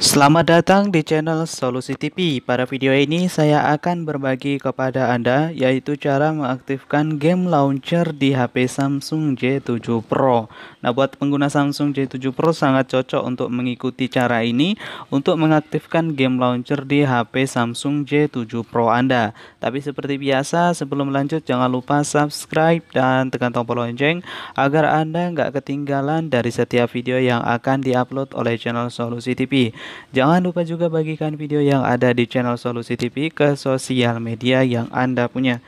Selamat datang di channel Solusi TV. Pada video ini saya akan berbagi kepada Anda yaitu cara mengaktifkan game launcher di HP Samsung J7 Pro. Nah, buat pengguna Samsung J7 Pro sangat cocok untuk mengikuti cara ini untuk mengaktifkan game launcher di HP Samsung J7 Pro Anda. Tapi seperti biasa, sebelum lanjut jangan lupa subscribe dan tekan tombol lonceng agar Anda nggak ketinggalan dari setiap video yang akan diupload oleh channel Solusi TV. Jangan lupa juga bagikan video yang ada di channel Solusi TV ke sosial media yang Anda punya.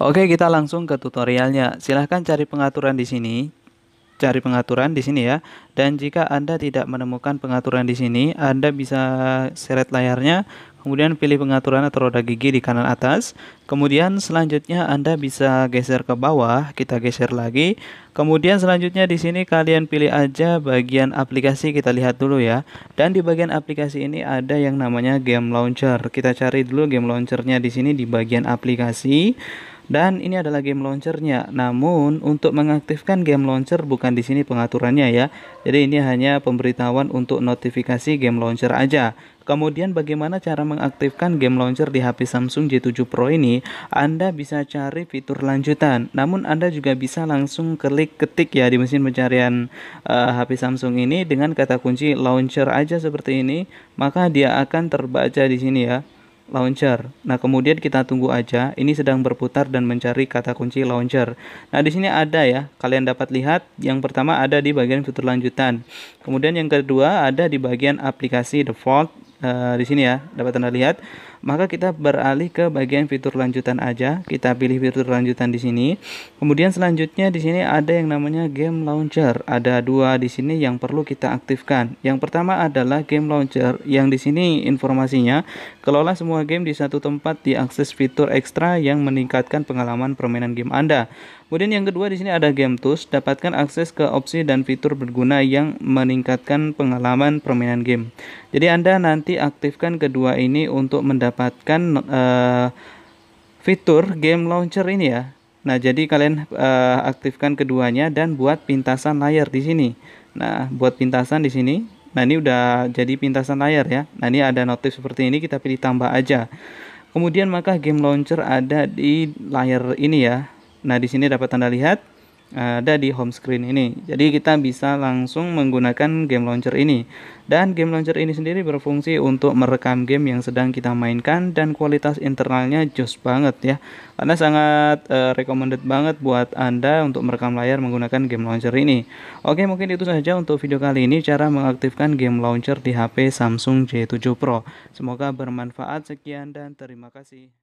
Oke, kita langsung ke tutorialnya. Silahkan cari pengaturan di sini cari pengaturan di sini ya. Dan jika Anda tidak menemukan pengaturan di sini, Anda bisa seret layarnya, kemudian pilih pengaturan atau roda gigi di kanan atas. Kemudian selanjutnya Anda bisa geser ke bawah, kita geser lagi. Kemudian selanjutnya di sini kalian pilih aja bagian aplikasi, kita lihat dulu ya. Dan di bagian aplikasi ini ada yang namanya game launcher. Kita cari dulu game launchernya di sini di bagian aplikasi. Dan ini adalah game launchernya. Namun untuk mengaktifkan game launcher bukan di sini pengaturannya ya. Jadi ini hanya pemberitahuan untuk notifikasi game launcher aja. Kemudian bagaimana cara mengaktifkan game launcher di HP Samsung J7 Pro ini? Anda bisa cari fitur lanjutan. Namun Anda juga bisa langsung klik ketik ya di mesin pencarian uh, eh, HP Samsung ini dengan kata kunci launcher aja seperti ini, maka dia akan terbaca di sini ya launcher. Nah, kemudian kita tunggu aja. Ini sedang berputar dan mencari kata kunci launcher. Nah, di sini ada ya. Kalian dapat lihat yang pertama ada di bagian fitur lanjutan. Kemudian yang kedua ada di bagian aplikasi default. Uh, di sini ya, dapat Anda lihat maka kita beralih ke bagian fitur lanjutan aja. Kita pilih fitur lanjutan di sini. Kemudian selanjutnya di sini ada yang namanya game launcher. Ada dua di sini yang perlu kita aktifkan. Yang pertama adalah game launcher yang di sini informasinya kelola semua game di satu tempat diakses fitur ekstra yang meningkatkan pengalaman permainan game Anda. Kemudian yang kedua di sini ada game tools, dapatkan akses ke opsi dan fitur berguna yang meningkatkan pengalaman permainan game. Jadi Anda nanti aktifkan kedua ini untuk mendapatkan mendapatkan uh, fitur game launcher ini ya. Nah, jadi kalian uh, aktifkan keduanya dan buat pintasan layar di sini. Nah, buat pintasan di sini. Nah, ini udah jadi pintasan layar ya. Nah, ini ada notif seperti ini kita pilih tambah aja. Kemudian maka game launcher ada di layar ini ya. Nah, di sini dapat Anda lihat ada di home screen ini. Jadi kita bisa langsung menggunakan game launcher ini. Dan game launcher ini sendiri berfungsi untuk merekam game yang sedang kita mainkan dan kualitas internalnya jos banget ya. Karena sangat uh, recommended banget buat Anda untuk merekam layar menggunakan game launcher ini. Oke, mungkin itu saja untuk video kali ini cara mengaktifkan game launcher di HP Samsung J7 Pro. Semoga bermanfaat. Sekian dan terima kasih.